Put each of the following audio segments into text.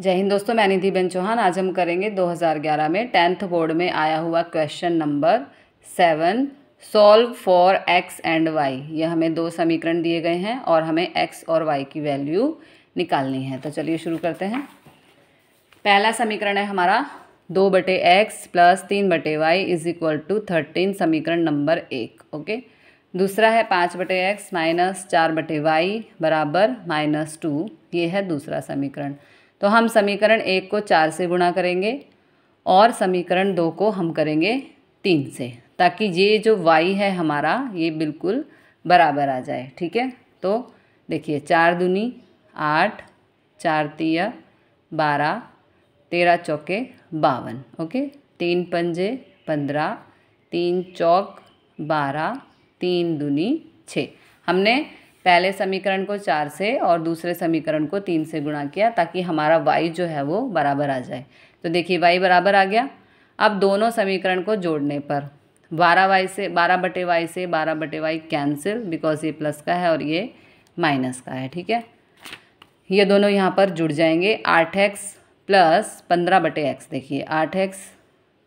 जय हिंद दोस्तों मैं निधि बेन चौहान आज हम करेंगे 2011 में टेंथ बोर्ड में आया हुआ question number seven solve for X and Y ये हमें दो समीकरण दिए गए हैं और हमें एक्स और वाई की वैल्यू निकालनी है तो चलिए शुरू करते हैं पहला समीकरण है हमारा दो बटे एक्स प्लस तीन बटे Y is equal to thirteen समीकरण नंबर एक ओके दूसरा है पाँच बटे एक्स माइनस चार बटे वाई बराबर माइनस टू ये है दूसरा समीकरण तो हम समीकरण एक को चार से गुणा करेंगे और समीकरण दो को हम करेंगे तीन से ताकि ये जो वाई है हमारा ये बिल्कुल बराबर आ जाए ठीक है तो देखिए चार दुनी आठ चार तिया बारह तेरह चौके बावन ओके तीन पंजे पंद्रह तीन चौक बारह तीन दूनी छः हमने पहले समीकरण को चार से और दूसरे समीकरण को तीन से गुणा किया ताकि हमारा वाई जो है वो बराबर आ जाए तो देखिए वाई बराबर आ गया अब दोनों समीकरण को जोड़ने पर बारह वाई से बारह बटे वाई से बारह बटे वाई कैंसिल बिकॉज ये प्लस का है और ये माइनस का है ठीक है ये दोनों यहाँ पर जुड़ जाएंगे आठ एक्स प्लस पंद्रह बटे एक्स देखिए आठ एक्स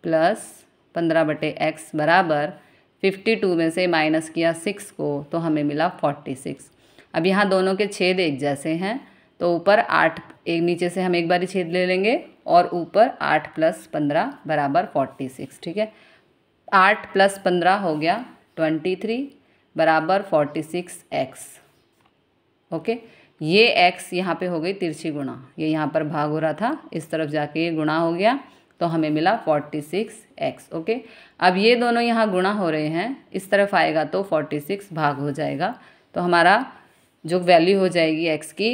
प्लस पंद्रह बटे एक्स बराबर फिफ्टी टू में से माइनस किया सिक्स को तो हमें मिला फोर्टी सिक्स अब यहाँ दोनों के छेद एक जैसे हैं तो ऊपर आठ एक नीचे से हम एक ही छेद ले लेंगे और ऊपर आठ प्लस पंद्रह बराबर फोर्टी सिक्स ठीक है आठ प्लस पंद्रह हो गया ट्वेंटी थ्री बराबर फोर्टी सिक्स एक्स ओके ये एक्स यहाँ पे हो गई तिरछी गुणा ये यहाँ पर भाग हो रहा था इस तरफ जाके ये गुणा हो गया तो हमें मिला फोर्टी सिक्स एक्स ओके अब ये दोनों यहाँ गुणा हो रहे हैं इस तरफ आएगा तो फोर्टी सिक्स भाग हो जाएगा तो हमारा जो वैल्यू हो जाएगी एक्स की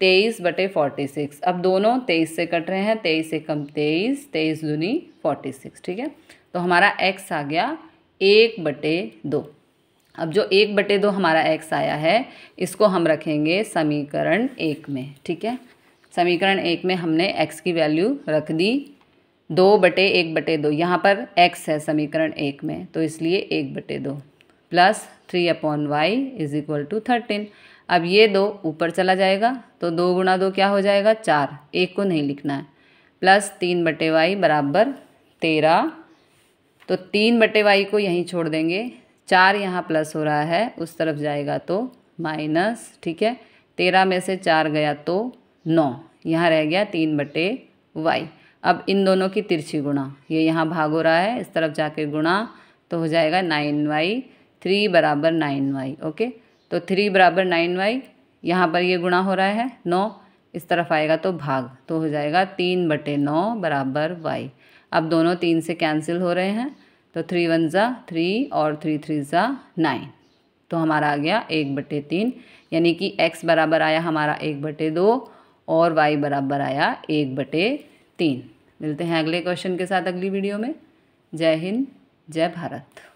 तेईस बटे फोर्टी सिक्स अब दोनों तेईस से कट रहे हैं तेईस से कम तेईस तेईस दूनी फोर्टी सिक्स ठीक है तो हमारा एक्स आ गया एक बटे दो अब जो एक बटे दो हमारा एक्स आया है इसको हम रखेंगे समीकरण एक में ठीक है समीकरण एक में हमने एक्स की वैल्यू रख दी दो बटे एक बटे दो यहाँ पर x है समीकरण एक में तो इसलिए एक बटे दो plus three upon y is equal to thirteen अब ये दो ऊपर चला जाएगा तो दो गुणा दो क्या हो जाएगा चार एक को नहीं लिखना है प्लस तीन बटे वाई बराबर तेरह तो तीन बटे वाई को यहीं छोड़ देंगे चार यहाँ प्लस हो रहा है उस तरफ जाएगा तो माइनस ठीक है तेरह में से चार गया तो नौ यहाँ रह गया तीन बटे वाई अब इन दोनों की तिरछी गुणा ये यहाँ भाग हो रहा है इस तरफ जाके गुणा तो हो जाएगा नाइन वाई थ्री बराबर नाइन वाई ओके तो थ्री बराबर नाइन वाई यहाँ पर ये गुणा हो रहा है नौ इस तरफ आएगा तो भाग तो हो जाएगा तीन बटे नौ बराबर वाई अब दोनों तीन से कैंसिल हो रहे हैं तो थ्री वन ज़ा थ्री और थ्री थ्री ज़ा नाइन तो हमारा आ गया एक बटे तीन यानी कि एक्स बराबर आया हमारा एक बटे दो और वाई बराबर आया एक बटे तीन मिलते हैं अगले क्वेश्चन के साथ अगली वीडियो में जय हिंद जय भारत